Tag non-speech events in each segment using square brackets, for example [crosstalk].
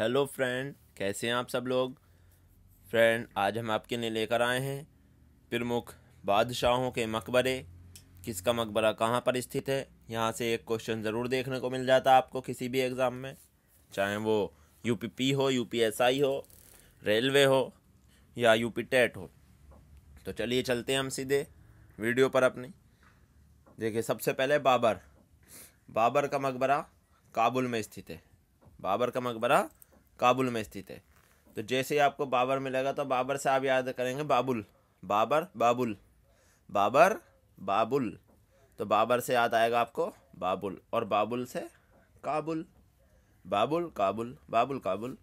hello friend कैसे हैं आप सब लोग फ्रेंड आज हम आपके लिए लेकर आए हैं प्रमुख बादशाहों के मकबरे किसका मकबरा कहाँ पर स्थित है यहाँ से एक क्वेश्चन ज़रूर देखने को मिल जाता है आपको किसी भी एग्ज़ाम में चाहे वो यूपीपी हो यूपीएसआई हो रेलवे हो या यूपी टेट e हो तो चलिए चलते हैं हम सीधे वीडियो पर अपनी देखिए सबसे पहले बाबर बाबर का मकबरा काबुल में स्थित है बाबर का मकबरा काबुल में स्थित है तो जैसे ही आपको बाबर मिलेगा तो बाबर से आप याद करेंगे बाबुल बाबर बाबुल बाबर बाबुल तो बाबर से याद आएगा आपको बाबुल और बाबुल से काबुल बाबुल काबुल बाबुल काबुल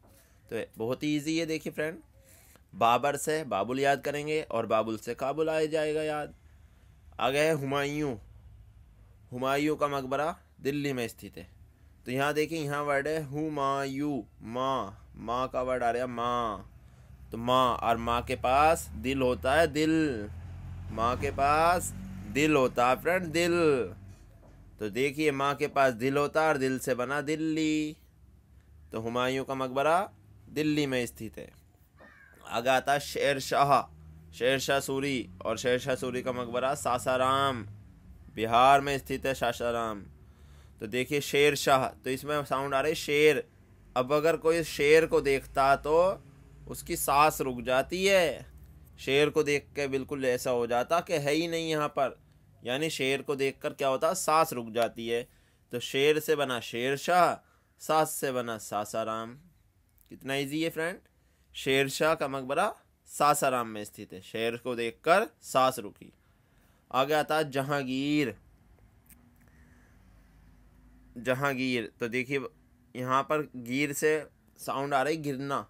तो बहुत ही ईजी है देखिए फ्रेंड बाबर से बाबुल याद करेंगे और बाबुल से काबुल आ जाएगा याद आगे है हुमायूं हुमायूं का मकबरा दिल्ली में स्थित है तो यहाँ देखिए यहाँ वर्ड है हु माँ यू माँ माँ का वर्ड आ रहा है माँ तो माँ और माँ के पास दिल होता है दिल माँ के पास दिल होता है फ्रेंड दिल तो देखिए माँ के पास दिल होता है और दिल से बना दिल्ली तो हुमायूं का मकबरा दिल्ली में स्थित है आगे आता है शेर शाह शेर शाह सूरी और शेर शाह सूरी का मकबरा सासाराम बिहार में स्थित है सासाराम तो देखिए शेर शाह तो इसमें साउंड आ रही है शेर अब अगर कोई शेर को देखता तो उसकी सांस रुक जाती है शेर को देख के बिल्कुल ऐसा हो जाता कि है ही नहीं यहाँ पर यानी शेर को देख कर क्या होता सांस रुक जाती है तो शेर से बना शेर शाह सास से बना सासाराम कितना इजी है फ्रेंड शेर शाह का मकबरा सासाराम में स्थित है शेर को देखकर सांस रुकी आगे आता जहांगीर जहांगीर तो देखिए यहाँ पर गिर से साउंड आ रही गिरना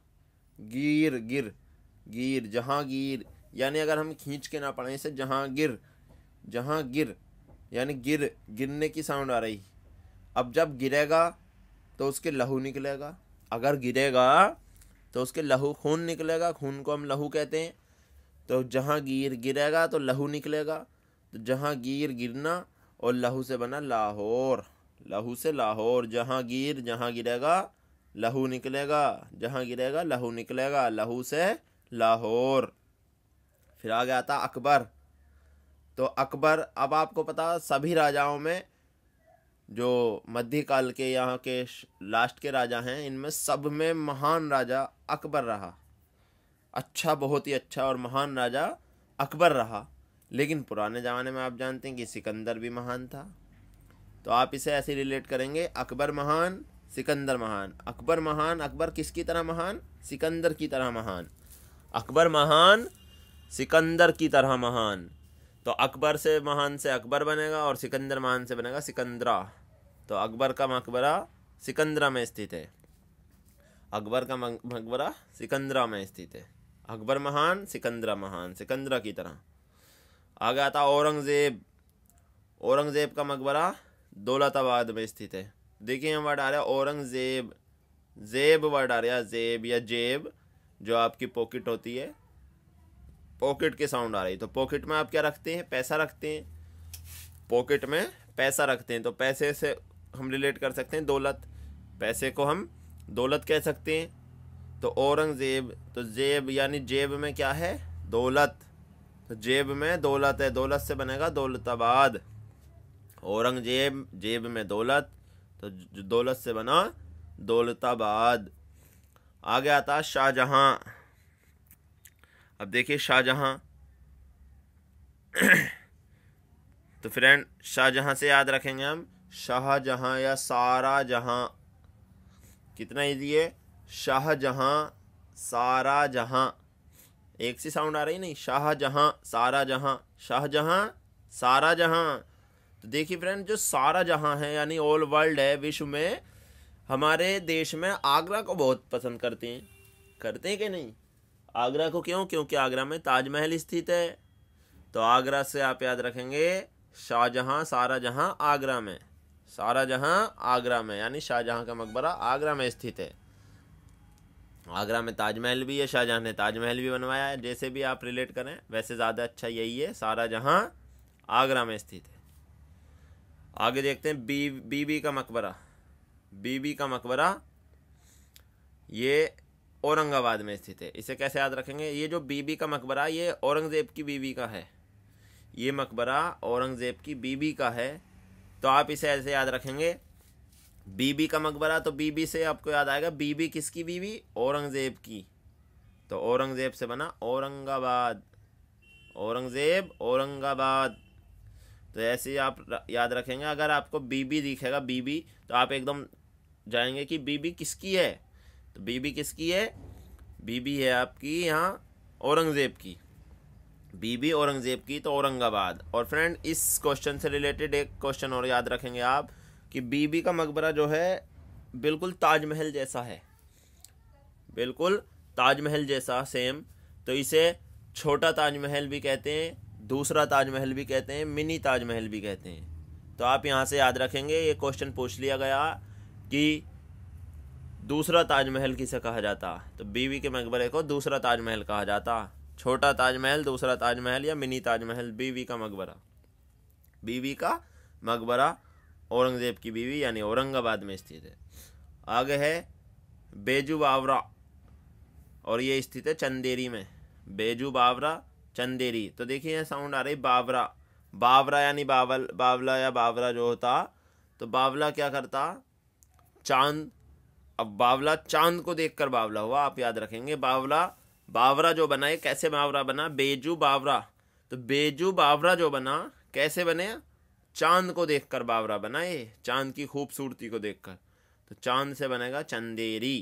गिर गिर गिर जहांगीर यानी अगर हम खींच के ना पढ़ें इसे जहांगीर जहांगीर यानी गिर गिरने की साउंड आ रही अब जब गिरेगा तो उसके लहू निकलेगा अगर गिरेगा तो उसके लहू खून निकलेगा खून को हम लहू कहते हैं तो जहाँ गिर गिरेगा तो लहू निकलेगा तो जहाँ गिर गिरना और लहू से बना लाहौर लहू से लाहौर जहाँ गिर जहाँ गिरेगा लहू निकलेगा जहाँ गिरेगा लहू निकलेगा लहू से लाहौर फिर आ गया था अकबर तो अकबर अब आपको पता सभी राजाओं में जो मध्यकाल के यहाँ के लास्ट के राजा हैं इनमें सब में महान राजा अकबर रहा अच्छा बहुत ही अच्छा और महान राजा अकबर रहा लेकिन पुराने ज़माने में आप जानते हैं कि सिकंदर भी महान था तो आप इसे ऐसे रिलेट करेंगे अकबर महान सिकंदर महान अकबर महान अकबर किसकी तरह महान सिकंदर की तरह महान अकबर महान सिकंदर की तरह महान तो अकबर से महान से अकबर बनेगा और सिकंदर महान से बनेगा सिकंदरा तो अकबर का मकबरा सिकंदरा में स्थित है अकबर का मकबरा सिकंदरा में स्थित है अकबर महान सिकंदरा महान सिकंदरा की तरह आगे आता औरंगज़ेब औरंगज़ेब का मकबरा दौलताबाद में स्थित है देखिए हम वर्ड आ रहा है औरंगजेब जेब वर्ड आ रहा है जेब या जेब जो आपकी पॉकेट होती है पॉकेट के साउंड आ रही है तो पॉकेट में आप क्या रखते हैं पैसा रखते हैं पॉकेट में पैसा रखते हैं तो पैसे से हम रिलेट कर सकते हैं दौलत पैसे को हम दौलत कह सकते हैं तो औरंगजेब तो जेब यानी जेब में क्या है दौलत तो जेब में दौलत है दौलत से बनेगा दौलताबाद औरंगजेब जेब में दौलत तो दौलत से बना दौलताबाद आ गया था शाहजहाँ अब देखिए शाहजहां [clears throat] तो फ्रेंड शाहजहां से याद रखेंगे हम शाहजहाँ या सारा जहाँ कितना ईजी है शाहजहां सारा जहां एक सी साउंड आ रही नहीं शाहजहाँ सारा जहाँ शाहजहां सारा जहां तो देखिए फ्रेंड जो सारा जहाँ है यानी ऑल वर्ल्ड है विश्व में हमारे देश में आगरा को बहुत पसंद करते हैं करते हैं कि नहीं आगरा को क्यों क्योंकि आगरा में ताजमहल स्थित है तो आगरा से आप याद रखेंगे शाहजहाँ सारा जहाँ आगरा में सारा जहाँ आगरा में यानी शाहजहाँ का मकबरा आगरा में स्थित है आगरा में ताजमहल भी है शाहजहाँ ने ताजमहल भी बनवाया है जैसे भी आप रिलेट करें वैसे ज़्यादा अच्छा यही है सारा जहाँ आगरा में स्थित है आगे देखते हैं बी बीबी का मकबरा बीबी का मकबरा ये औरंगाबाद में स्थित है इसे कैसे याद रखेंगे ये जो बीबी का मकबरा ये औरंगज़ेब की बीवी का है ये मकबरा औरंगज़ेब की बीबी का है तो आप इसे ऐसे याद रखेंगे बीबी का मकबरा तो बीबी से आपको याद आएगा बीबी किसकी बीवी औरंगज़ेब की तो औरंगज़ेब से बना औरंगाबाद औरंगज़ेब औरंगाबाद तो ऐसे ही आप याद रखेंगे अगर आपको बीबी दिखेगा बीबी तो आप एकदम जाएंगे कि बीबी किसकी है तो बीबी किसकी है बीबी है आपकी यहाँ औरंगज़ेब की बीबी औरंगज़ेब की तो औरंगाबाद और फ्रेंड इस क्वेश्चन से रिलेटेड एक क्वेश्चन और याद रखेंगे आप कि बीबी का मकबरा जो है बिल्कुल ताजमहल जैसा है बिल्कुल ताजमहल जैसा सेम तो इसे छोटा ताजमहल भी कहते हैं दूसरा ताजमहल भी कहते हैं मिनी ताजमहल भी कहते हैं तो आप यहाँ से याद रखेंगे ये क्वेश्चन पूछ लिया गया कि दूसरा ताजमहल किसे कहा जाता तो बीवी के मकबरे को दूसरा ताजमहल कहा जाता छोटा ताजमहल दूसरा ताजमहल या मिनी ताजमहल बीवी का मकबरा बीवी का मकबरा औरंगज़ेब की बीवी यानी औरंगाबाद में स्थित है आगे है बेजू बावरा और ये स्थित है चंदेरी में बेजू बावरा चंदेरी तो देखिए यहाँ साउंड आ रही बावरा बावरा यानी बावल बावला या बावरा जो होता तो बावला क्या करता चांद अब बावला चांद को देखकर बावला हुआ आप याद रखेंगे बावला बावरा जो बना ये कैसे बावरा बना बेजू बावरा तो बेजू बावरा जो बना कैसे बने चांद को देखकर बावरा बना ये चांद की खूबसूरती को देखकर तो चांद से बनेगा चंदेरी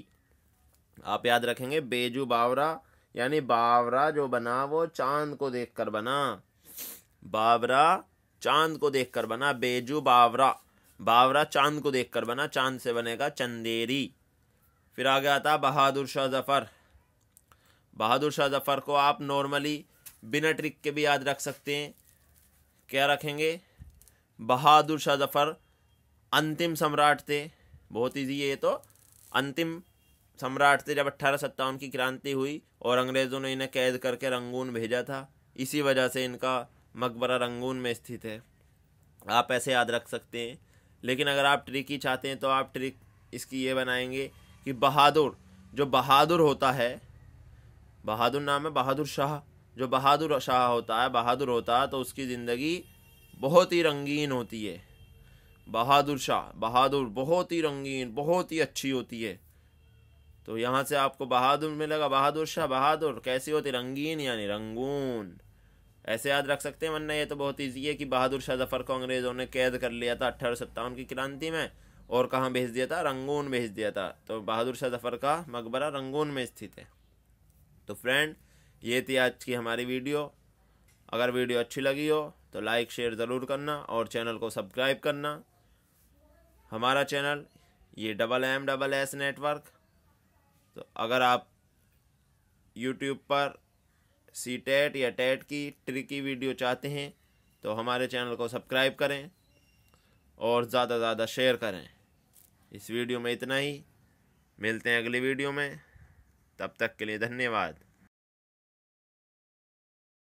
आप याद रखेंगे बेजू बावरा यानी बावरा जो बना वो चांद को देखकर बना बावरा चांद को देखकर बना बेजू बावरा बावरा चांद को देखकर बना चांद से बनेगा चंदेरी फिर आगे आता बहादुर शाह जफ़र बहादुर शाह जफ़र को आप नॉर्मली बिना ट्रिक के भी याद रख सकते हैं क्या रखेंगे बहादुर शाह जफ़र अंतिम सम्राट थे बहुत ईजी है ये तो अंतिम सम्राट से जब अट्ठारह की क्रांति हुई और अंग्रेज़ों ने इन्हें कैद करके रंगून भेजा था इसी वजह से इनका मकबरा रंगून में स्थित है आप ऐसे याद रख सकते हैं लेकिन अगर आप ट्रिक ही चाहते हैं तो आप ट्रिक इसकी ये बनाएंगे कि बहादुर जो बहादुर होता है बहादुर नाम है बहादुर शाह जो बहादुर शाह होता है बहादुर होता है तो उसकी ज़िंदगी बहुत ही रंगीन होती है बहादुर शाह बहादुर बहुत ही रंगीन बहुत ही अच्छी होती है तो यहाँ से आपको बहादुर मिलेगा बहादुर शाह बहादुर कैसी होती रंगीन यानी रंगून ऐसे याद रख सकते हैं वरना ये तो बहुत ईजी है कि बहादुर शाह जफर को अंग्रेज़ों ने कैद कर लिया था अट्ठारह सत्तावन की क्रांति में और कहाँ भेज दिया था रंगून भेज दिया था तो बहादुर शाह जफर का मकबरा रंगून में स्थित है तो फ्रेंड ये थी आज की हमारी वीडियो अगर वीडियो अच्छी लगी हो तो लाइक शेयर ज़रूर करना और चैनल को सब्सक्राइब करना हमारा चैनल ये double M double S network तो अगर आप यूट्यूब पर सी टेट e या टेट e की ट्रिकी वीडियो चाहते हैं तो हमारे चैनल को सब्सक्राइब करें और ज़्यादा से ज़्यादा शेयर करें इस वीडियो में इतना ही मिलते हैं अगली वीडियो में तब तक के लिए धन्यवाद